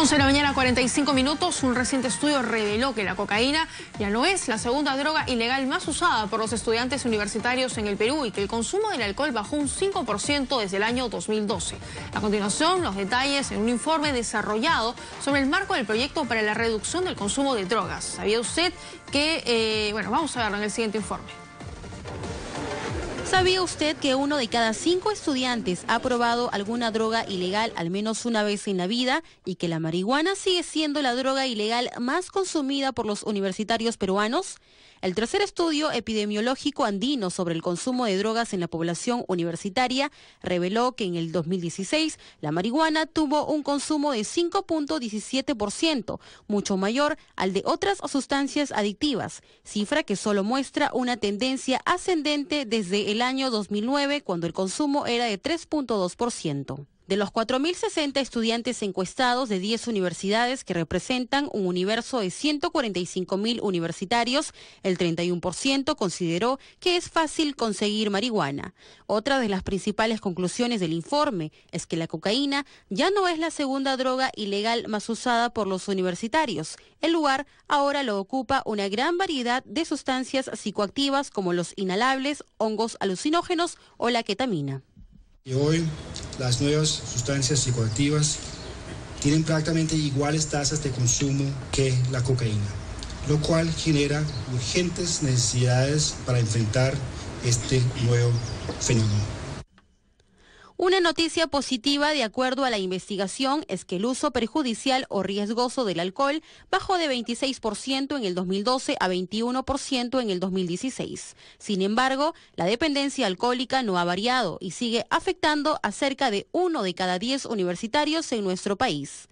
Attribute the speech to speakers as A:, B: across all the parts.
A: 11 de la mañana, 45 minutos, un reciente estudio reveló que la cocaína ya no es la segunda droga ilegal más usada por los estudiantes universitarios en el Perú y que el consumo del alcohol bajó un 5% desde el año 2012. A continuación, los detalles en un informe desarrollado sobre el marco del proyecto para la reducción del consumo de drogas. ¿Sabía usted que, eh, bueno, vamos a verlo en el siguiente informe? ¿Sabía usted que
B: uno de cada cinco estudiantes ha probado alguna droga ilegal al menos una vez en la vida y que la marihuana sigue siendo la droga ilegal más consumida por los universitarios peruanos? El tercer estudio epidemiológico andino sobre el consumo de drogas en la población universitaria reveló que en el 2016 la marihuana tuvo un consumo de 5.17%, mucho mayor al de otras sustancias adictivas, cifra que solo muestra una tendencia ascendente desde el año 2009 cuando el consumo era de 3.2%. De los 4.060 estudiantes encuestados de 10 universidades que representan un universo de 145.000 universitarios, el 31% consideró que es fácil conseguir marihuana. Otra de las principales conclusiones del informe es que la cocaína ya no es la segunda droga ilegal más usada por los universitarios. El lugar ahora lo ocupa una gran variedad de sustancias psicoactivas como los inhalables, hongos alucinógenos o la ketamina
C: las nuevas sustancias psicoactivas tienen prácticamente iguales tasas de consumo que la cocaína, lo cual genera urgentes necesidades para enfrentar este nuevo fenómeno.
B: Una noticia positiva, de acuerdo a la investigación, es que el uso perjudicial o riesgoso del alcohol bajó de 26% en el 2012 a 21% en el 2016. Sin embargo, la dependencia alcohólica no ha variado y sigue afectando a cerca de uno de cada diez universitarios en nuestro país.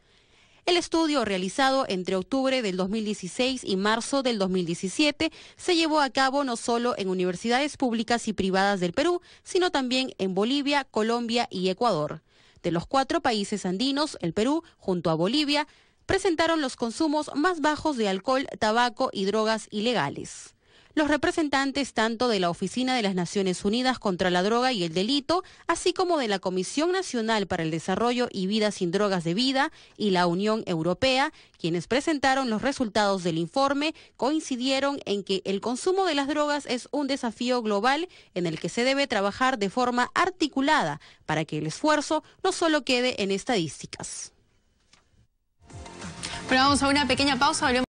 B: El estudio realizado entre octubre del 2016 y marzo del 2017 se llevó a cabo no solo en universidades públicas y privadas del Perú, sino también en Bolivia, Colombia y Ecuador. De los cuatro países andinos, el Perú, junto a Bolivia, presentaron los consumos más bajos de alcohol, tabaco y drogas ilegales los representantes tanto de la Oficina de las Naciones Unidas contra la Droga y el Delito, así como de la Comisión Nacional para el Desarrollo y Vida sin Drogas de Vida y la Unión Europea, quienes presentaron los resultados del informe, coincidieron en que el consumo de las drogas es un desafío global en el que se debe trabajar de forma articulada para que el esfuerzo no solo quede en estadísticas. vamos a una pequeña pausa.